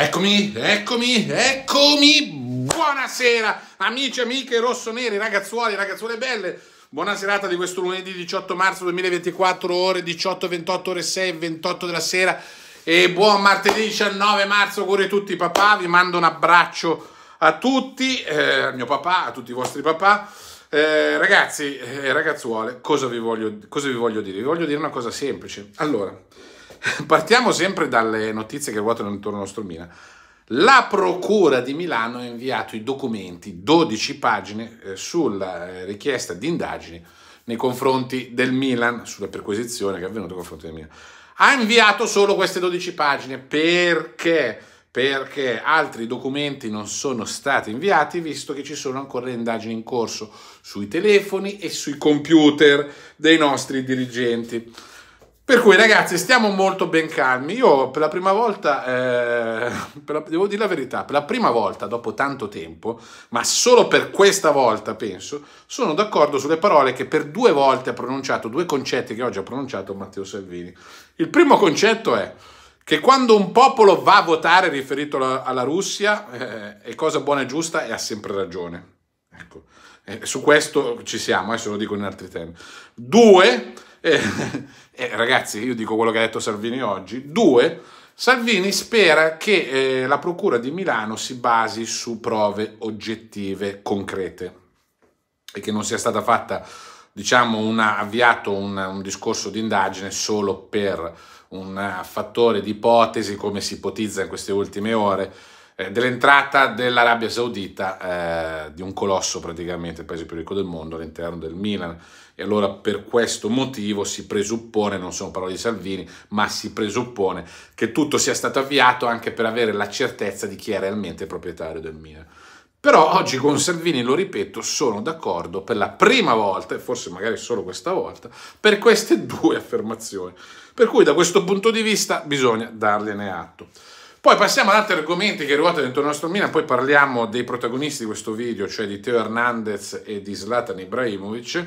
Eccomi, eccomi, eccomi! Buonasera amici, amiche rossoneri, ragazzuoli, ragazzuole belle! Buona serata di questo lunedì 18 marzo 2024, ore 18, 28, ore 6, 28 della sera e buon martedì 19 marzo, auguri a tutti papà, vi mando un abbraccio a tutti, eh, a mio papà, a tutti i vostri papà. Eh, ragazzi e eh, ragazzuole, cosa vi, voglio, cosa vi voglio dire? Vi voglio dire una cosa semplice. Allora, Partiamo sempre dalle notizie che ruotano intorno al nostro Milan. La Procura di Milano ha inviato i documenti, 12 pagine, eh, sulla eh, richiesta di indagini nei confronti del Milan, sulla perquisizione che è avvenuta nei confronti del Milan. Ha inviato solo queste 12 pagine perché? Perché altri documenti non sono stati inviati, visto che ci sono ancora indagini in corso sui telefoni e sui computer dei nostri dirigenti. Per cui ragazzi stiamo molto ben calmi, io per la prima volta, eh, la, devo dire la verità, per la prima volta dopo tanto tempo, ma solo per questa volta penso, sono d'accordo sulle parole che per due volte ha pronunciato, due concetti che oggi ha pronunciato Matteo Salvini. Il primo concetto è che quando un popolo va a votare riferito alla, alla Russia, eh, è cosa buona e giusta e ha sempre ragione. Ecco, eh, su questo ci siamo, adesso lo dico in altri termini. Due eh, eh, ragazzi, io dico quello che ha detto Salvini oggi. Due, Salvini spera che eh, la Procura di Milano si basi su prove oggettive, concrete, e che non sia stata fatta, diciamo, una, avviato una, un discorso di indagine solo per un fattore di ipotesi, come si ipotizza in queste ultime ore, eh, dell'entrata dell'Arabia Saudita, eh, di un colosso praticamente, il paese più ricco del mondo, all'interno del Milan. E allora per questo motivo si presuppone, non sono parole di Salvini, ma si presuppone che tutto sia stato avviato anche per avere la certezza di chi è realmente proprietario del MIA. Però oggi con Salvini, lo ripeto, sono d'accordo per la prima volta, e forse magari solo questa volta, per queste due affermazioni. Per cui da questo punto di vista bisogna dargliene atto. Poi passiamo ad altri argomenti che ruotano intorno al nostro Milan, poi parliamo dei protagonisti di questo video, cioè di Teo Hernandez e di Zlatan Ibrahimovic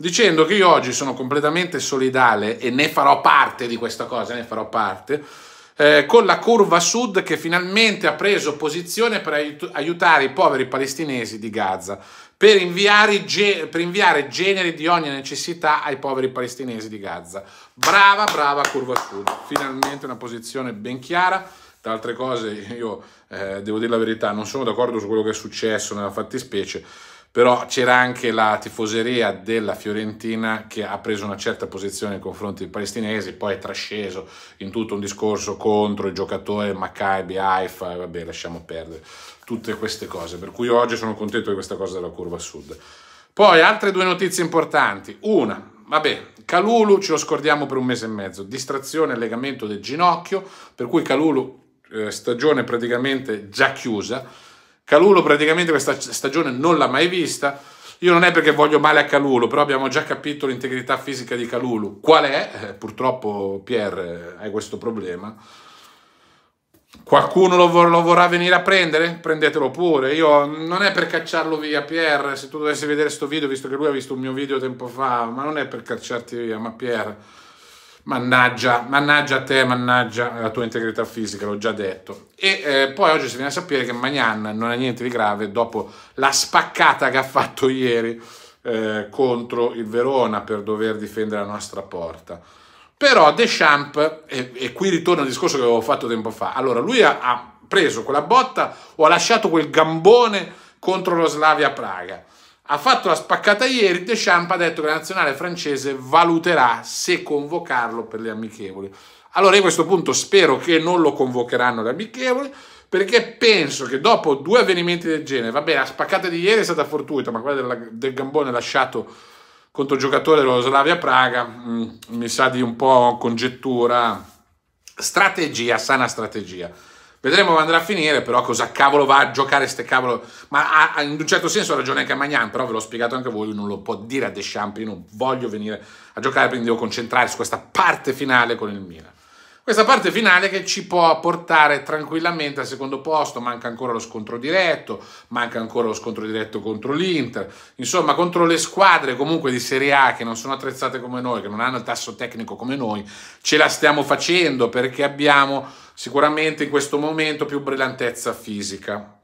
dicendo che io oggi sono completamente solidale e ne farò parte di questa cosa, ne farò parte, eh, con la curva sud che finalmente ha preso posizione per aiutare i poveri palestinesi di Gaza, per inviare, per inviare generi di ogni necessità ai poveri palestinesi di Gaza. Brava, brava curva sud, finalmente una posizione ben chiara. Tra altre cose, io eh, devo dire la verità, non sono d'accordo su quello che è successo nella fattispecie, però c'era anche la tifoseria della Fiorentina che ha preso una certa posizione nei confronti dei palestinesi, poi è trasceso in tutto un discorso contro il giocatore Maccabi, Haifa, vabbè lasciamo perdere tutte queste cose, per cui oggi sono contento di questa cosa della curva sud. Poi altre due notizie importanti, una, vabbè, Calulu ce lo scordiamo per un mese e mezzo, distrazione al legamento del ginocchio, per cui Calulu eh, stagione praticamente già chiusa, Calulo praticamente questa stagione non l'ha mai vista. Io non è perché voglio male a Calulo, però abbiamo già capito l'integrità fisica di Calulo. Qual è? Eh, purtroppo Pierre eh, hai questo problema. Qualcuno lo, vor- lo, vorrà venire a prendere? Prendetelo pure. Io non è per cacciarlo via, Pierre. Se tu dovessi vedere questo video, visto che lui ha visto un mio video tempo fa, ma non è per cacciarti via, ma Pierre Mannaggia, mannaggia a te, mannaggia la tua integrità fisica, l'ho già detto. E eh, poi oggi si viene a sapere che Magnan non ha niente di grave dopo la spaccata che ha fatto ieri eh, contro il Verona per dover difendere la nostra porta. Però Deschamps, e, e qui ritorno al discorso che avevo fatto tempo fa, allora lui ha, ha preso quella botta o ha lasciato quel gambone contro lo Slavia Praga ha fatto la spaccata ieri, Deschamps ha detto che la nazionale francese valuterà se convocarlo per le amichevoli. Allora a questo punto spero che non lo convocheranno le amichevoli, perché penso che dopo due avvenimenti del genere, vabbè la spaccata di ieri è stata fortuita, ma quella della, del Gambone lasciato contro il giocatore dello Slavia Praga, mm, mi sa di un po' congettura, strategia, sana strategia. Vedremo come andrà a finire, però cosa cavolo va a giocare ste cavolo... Ma ha, ha, in un certo senso ragione anche Magnan, però ve l'ho spiegato anche a voi, non lo può dire a Deschamps, io non voglio venire a giocare, quindi devo concentrare su questa parte finale con il Milan. Questa parte finale che ci può portare tranquillamente al secondo posto, manca ancora lo scontro diretto, manca ancora lo scontro diretto contro l'Inter, insomma contro le squadre comunque di Serie A che non sono attrezzate come noi, che non hanno il tasso tecnico come noi, ce la stiamo facendo perché abbiamo sicuramente in questo momento più brillantezza fisica.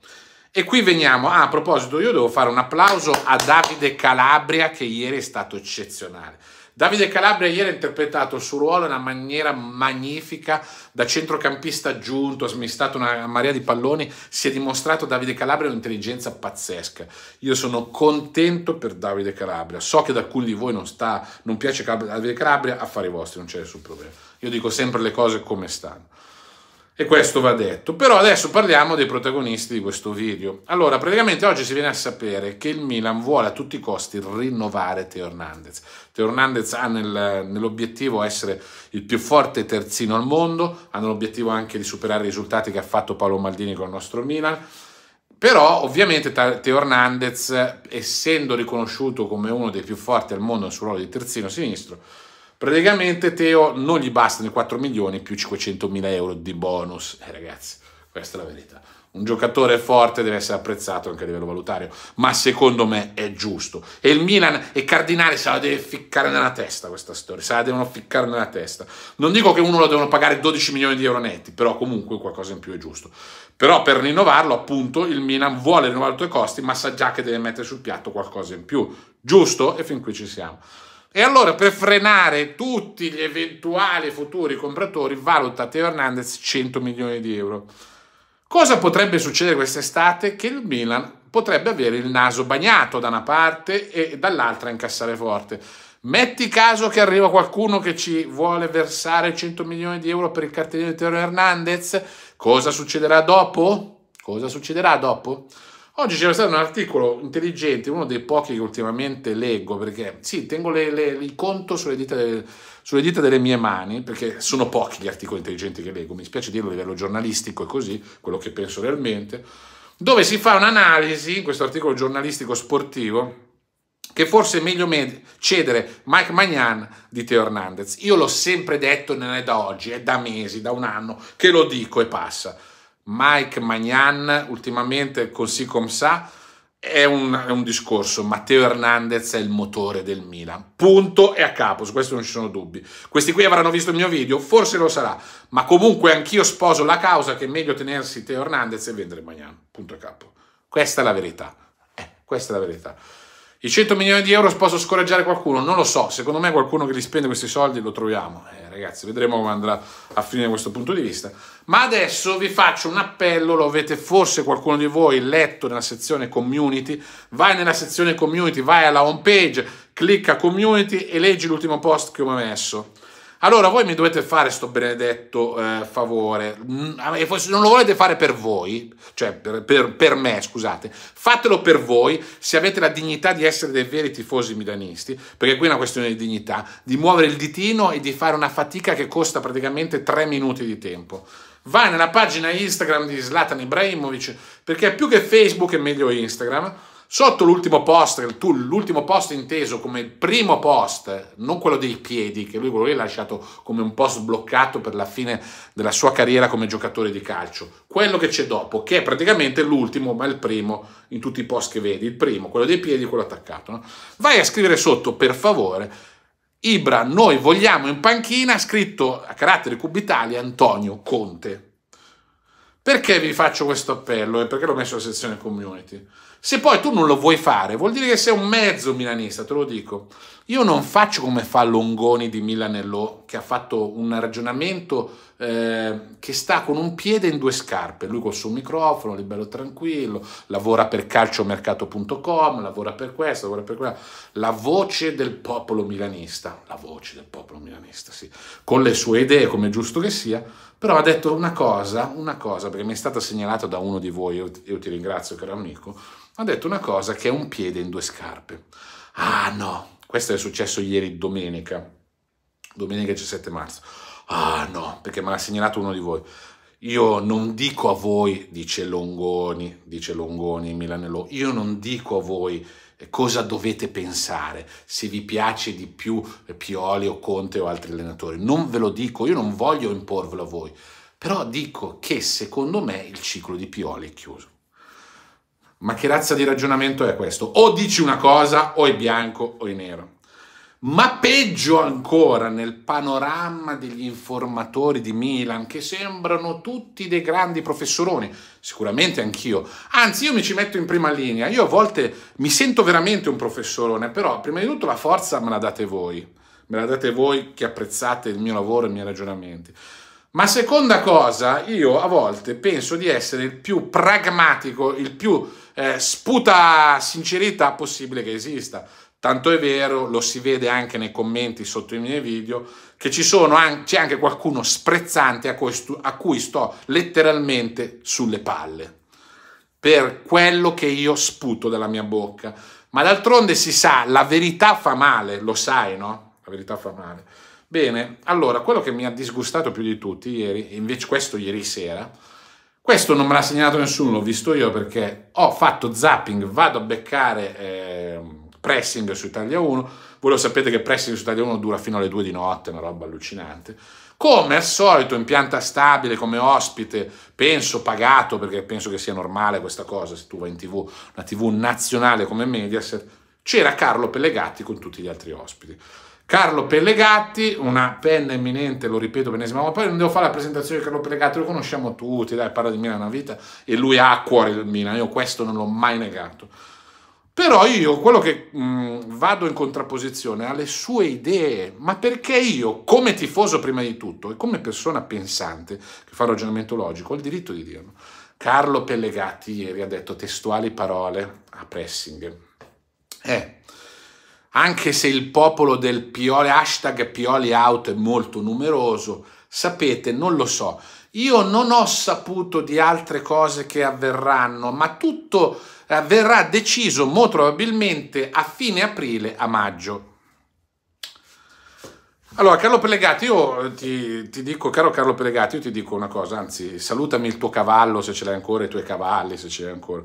E qui veniamo, ah, a proposito, io devo fare un applauso a Davide Calabria che ieri è stato eccezionale. Davide Calabria ieri ha interpretato il suo ruolo in una maniera magnifica, da centrocampista aggiunto, ha smistato una marea di palloni, si è dimostrato Davide Calabria un'intelligenza pazzesca. Io sono contento per Davide Calabria, so che da alcuni di voi non, sta, non piace Davide Calabria, affari vostri, non c'è nessun problema. Io dico sempre le cose come stanno e questo va detto. Però adesso parliamo dei protagonisti di questo video. Allora, praticamente oggi si viene a sapere che il Milan vuole a tutti i costi rinnovare Teo Hernandez. Teo Hernandez ha nel, nell'obiettivo essere il più forte terzino al mondo, ha nell'obiettivo anche di superare i risultati che ha fatto Paolo Maldini con il nostro Milan. Però ovviamente Teo Hernandez, essendo riconosciuto come uno dei più forti al mondo nel suo ruolo di terzino sinistro, Praticamente Teo non gli bastano i 4 milioni più 500 mila euro di bonus. Eh ragazzi, questa è la verità. Un giocatore forte deve essere apprezzato anche a livello valutario, ma secondo me è giusto. E il Milan e Cardinale se la deve ficcare nella testa questa storia, se la devono ficcare nella testa. Non dico che uno lo devono pagare 12 milioni di euro netti, però comunque qualcosa in più è giusto. Però per rinnovarlo, appunto, il Milan vuole rinnovare i tuoi costi, ma sa già che deve mettere sul piatto qualcosa in più. Giusto? E fin qui ci siamo. E allora per frenare tutti gli eventuali futuri compratori valuta Teo Hernandez 100 milioni di euro. Cosa potrebbe succedere quest'estate? Che il Milan potrebbe avere il naso bagnato da una parte e dall'altra incassare forte. Metti caso che arriva qualcuno che ci vuole versare 100 milioni di euro per il cartellino di Teo Hernandez, cosa succederà dopo? Cosa succederà dopo? Oggi c'è stato un articolo intelligente, uno dei pochi che ultimamente leggo, perché sì, tengo le, le, il conto sulle dita, delle, sulle dita, delle mie mani, perché sono pochi gli articoli intelligenti che leggo, mi spiace dirlo a livello giornalistico e così, quello che penso realmente, dove si fa un'analisi, in questo articolo giornalistico sportivo, che forse è meglio cedere Mike Magnan di Teo Hernandez. Io l'ho sempre detto, non è da oggi, è da mesi, da un anno, che lo dico e passa Mike Magnan ultimamente così come sa è un, è un, discorso. Matteo Hernandez è il motore del Milan. Punto e a capo, su questo non ci sono dubbi. Questi qui avranno visto il mio video, forse lo sarà, ma comunque anch'io sposo la causa che è meglio tenersi Teo Hernandez e vendere Magnan. Punto e a capo. Questa è la verità. Eh, questa è la verità. I 100 milioni di euro possono scoraggiare qualcuno? Non lo so, secondo me qualcuno che li spende questi soldi lo troviamo. Eh, ragazzi, vedremo come andrà a finire questo punto di vista. Ma adesso vi faccio un appello, lo avete forse qualcuno di voi letto nella sezione community. Vai nella sezione community, vai alla home page, clicca community e leggi l'ultimo post che ho messo allora voi mi dovete fare sto benedetto eh, favore, mm, e se non lo volete fare per voi, cioè per, per, per, me, scusate, fatelo per voi se avete la dignità di essere dei veri tifosi milanisti, perché qui è una questione di dignità, di muovere il ditino e di fare una fatica che costa praticamente tre minuti di tempo. Vai nella pagina Instagram di Zlatan Ibrahimovic, perché più che Facebook è meglio Instagram, Sotto l'ultimo post, l'ultimo post inteso come primo post, non quello dei piedi, che lui quello lì ha lasciato come un post bloccato per la fine della sua carriera come giocatore di calcio. Quello che c'è dopo, che è praticamente l'ultimo, ma il primo in tutti i post che vedi, il primo, quello dei piedi, quello attaccato. No? Vai a scrivere sotto, per favore, Ibra, noi vogliamo in panchina, scritto a carattere cubitali Antonio Conte. Perché vi faccio questo appello e perché l'ho messo alla sezione community? Se poi tu non lo vuoi fare, vuol dire che sei un mezzo milanista, te lo dico. Io non faccio come fa Longoni di Milanello, che ha fatto un ragionamento eh, che sta con un piede in due scarpe, lui col suo microfono, libero tranquillo, lavora per calciomercato.com, lavora per questo, lavora per quella. la voce del popolo milanista, la voce del popolo milanista, sì, con le sue idee, come è giusto che sia, però ha detto una cosa, una cosa, perché mi è stata segnalata da uno di voi, io, io ti ringrazio caro amico, ha detto una cosa che è un piede in due scarpe. Ah no, questo è successo ieri domenica, domenica 17 marzo. Ah no, perché me l'ha segnalato uno di voi. Io non dico a voi, dice Longoni, dice Longoni Milanello, io non dico a voi eh, cosa dovete pensare, se vi piace di più Pioli o Conte o altri allenatori. Non ve lo dico, io non voglio imporvelo a voi, però dico che secondo me il ciclo di Pioli è chiuso. Ma che razza di ragionamento è questo? O dici una cosa o è bianco o è nero. Ma peggio ancora nel panorama degli informatori di Milan, che sembrano tutti dei grandi professoroni, sicuramente anch'io. Anzi, io mi ci metto in prima linea, io a volte mi sento veramente un professorone, però prima di tutto la forza me la date voi, me la date voi che apprezzate il mio lavoro e i miei ragionamenti. Ma seconda cosa, io a volte penso di essere il più pragmatico, il più eh, sputa sincerità possibile che esista. Tanto è vero, lo si vede anche nei commenti sotto i miei video, che anche, c'è anche qualcuno sprezzante a cui, a cui sto letteralmente sulle palle per quello che io sputo dalla mia bocca. Ma d'altronde si sa, la verità fa male, lo sai, no? La verità fa male. Bene, allora, quello che mi ha disgustato più di tutti ieri, invece questo ieri sera, questo non me l'ha segnalato nessuno, l'ho visto io perché ho fatto zapping, vado a beccare eh, pressing su Italia 1. Voi lo sapete che pressing su Italia 1 dura fino alle 2 di notte, una roba allucinante. Come al solito, in pianta stabile, come ospite, penso pagato, perché penso che sia normale questa cosa, se tu vai in tv, una tv nazionale come Mediaset, c'era Carlo Pellegatti con tutti gli altri ospiti. Carlo Pellegatti, una penna eminente, lo ripeto benissimo, ma poi non devo fare la presentazione di Carlo Pellegatti, lo conosciamo tutti, dai, parla di Milano una vita e lui ha a cuore il Milano, io questo non l'ho mai negato. Però io quello che mh, vado in contrapposizione alle sue idee, ma perché io, come tifoso prima di tutto e come persona pensante, che fa ragionamento logico, ho il diritto di dirlo. Carlo Pellegatti ieri ha detto testuali parole a Pressing. Eh, anche se il popolo del Pioli, hashtag Pioli Out è molto numeroso, sapete, non lo so. Io non ho saputo di altre cose che avverranno, ma tutto verrà deciso molto probabilmente a fine aprile, a maggio. Allora, Carlo Pellegato, io ti, ti, dico, caro Carlo Pellegato, io ti dico una cosa, anzi, salutami il tuo cavallo se ce l'hai ancora, i tuoi cavalli se ce l'hai ancora.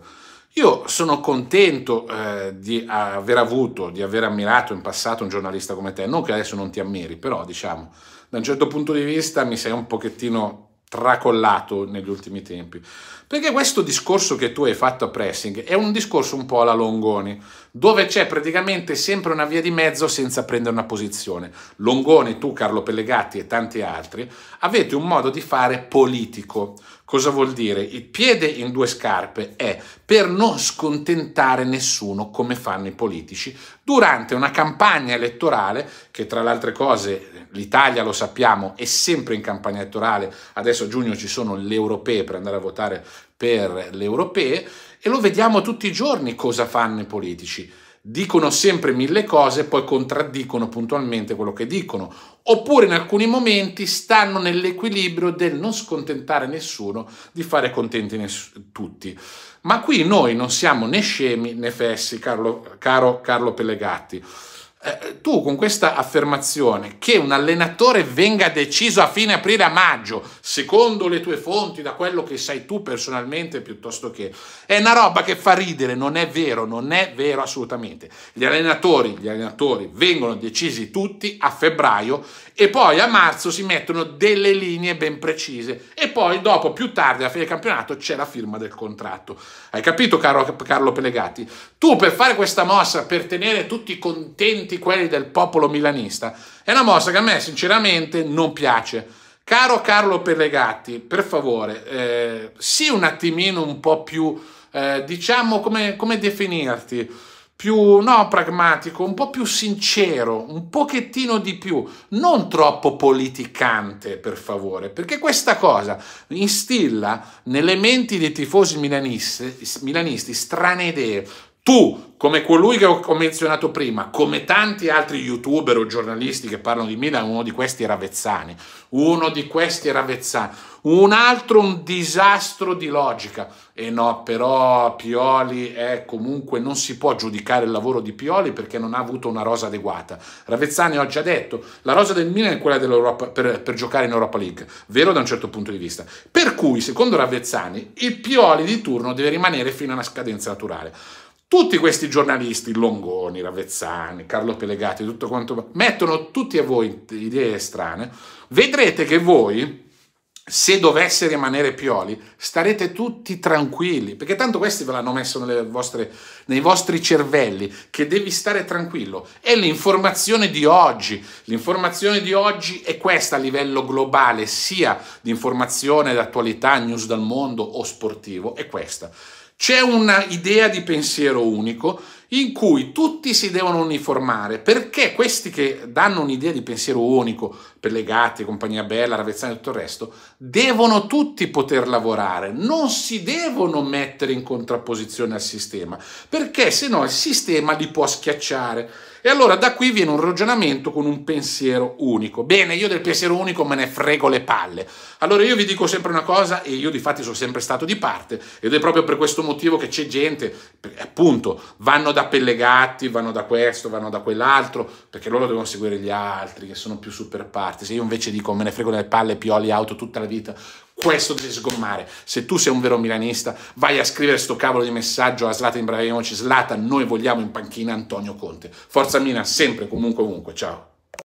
Io sono contento eh, di aver avuto, di aver ammirato in passato un giornalista come te, non che adesso non ti ammiri, però diciamo, da un certo punto di vista mi sei un pochettino tracollato negli ultimi tempi. Perché questo discorso che tu hai fatto a Pressing è un discorso un po' alla Longoni, dove c'è praticamente sempre una via di mezzo senza prendere una posizione. Longoni, tu, Carlo Pellegatti e tanti altri avete un modo di fare politico. Cosa vuol dire? Il piede in due scarpe è per non scontentare nessuno come fanno i politici durante una campagna elettorale che tra le altre cose l'Italia lo sappiamo è sempre in campagna elettorale, adesso a giugno ci sono le europee per andare a votare per le europee e lo vediamo tutti i giorni cosa fanno i politici. Dicono sempre mille cose, e poi contraddicono puntualmente quello che dicono. Oppure in alcuni momenti stanno nell'equilibrio del non scontentare nessuno, di fare contenti tutti. Ma qui noi non siamo né scemi né fessi, Carlo, caro Carlo Pellegatti. Eh, eh, tu con questa affermazione che un allenatore venga deciso a fine aprile a maggio, secondo le tue fonti, da quello che sai tu personalmente, piuttosto che è una roba che fa ridere, non è vero, non è vero assolutamente. Gli allenatori, gli allenatori vengono decisi tutti a febbraio e poi a marzo si mettono delle linee ben precise e poi dopo più tardi alla fine del campionato c'è la firma del contratto. Hai capito caro Carlo Pelegati? Tu per fare questa mossa, per tenere tutti contenti spiriti, quelli del popolo milanista. È una mossa che a me sinceramente non piace. Caro Carlo Pellegatti, per favore, eh, sii un attimino un po' più, eh, diciamo, come, come definirti? Più, no, pragmatico, un po' più sincero, un pochettino di più, non troppo politicante, per favore, perché questa cosa instilla nelle menti dei tifosi milanisti, strane idee tu, come colui che ho menzionato prima, come tanti altri youtuber o giornalisti che parlano di Milan, uno di questi era Vezzani, uno di questi era Vezzani, un altro un disastro di logica. E no, però Pioli è comunque, non si può giudicare il lavoro di Pioli perché non ha avuto una rosa adeguata. Ravezzani ho già detto, la rosa del Milan è quella dell'Europa per, per giocare in Europa League, vero da un certo punto di vista. Per cui, secondo Ravezzani, il Pioli di turno deve rimanere fino a una scadenza naturale tutti questi giornalisti, Longoni, Ravezzani, Carlo Pelegati, tutto quanto, mettono tutti a voi idee strane, vedrete che voi, se dovesse rimanere Pioli, starete tutti tranquilli, perché tanto questi ve l'hanno messo vostre, nei vostri cervelli, che devi stare tranquillo. È l'informazione di oggi, l'informazione di oggi è questa a livello globale, sia di informazione d'attualità, news dal mondo o sportivo, è questa c'è un'idea di pensiero unico in cui tutti si devono uniformare, perché questi che danno un'idea di pensiero unico per le gatte, compagnia bella, Ravezzani e tutto il resto, devono tutti poter lavorare, non si devono mettere in contrapposizione al sistema, perché se no il sistema li può schiacciare. E allora da qui viene un ragionamento con un pensiero unico. Bene, io del pensiero unico me ne frego le palle. Allora io vi dico sempre una cosa e io di fatti sono sempre stato di parte ed è proprio per questo motivo che c'è gente, appunto, vanno da Pellegatti, vanno da questo, vanno da quell'altro, perché loro devono seguire gli altri che sono più super parti. Se io invece dico me ne frego le palle, pioli auto tutta la vita, questo devi sgommare. Se tu sei un vero milanista, vai a scrivere sto cavolo di messaggio a Slatan Ibrahimovic, Slatan, noi vogliamo in panchina Antonio Conte. Forza Milan, sempre, comunque, ovunque. Ciao.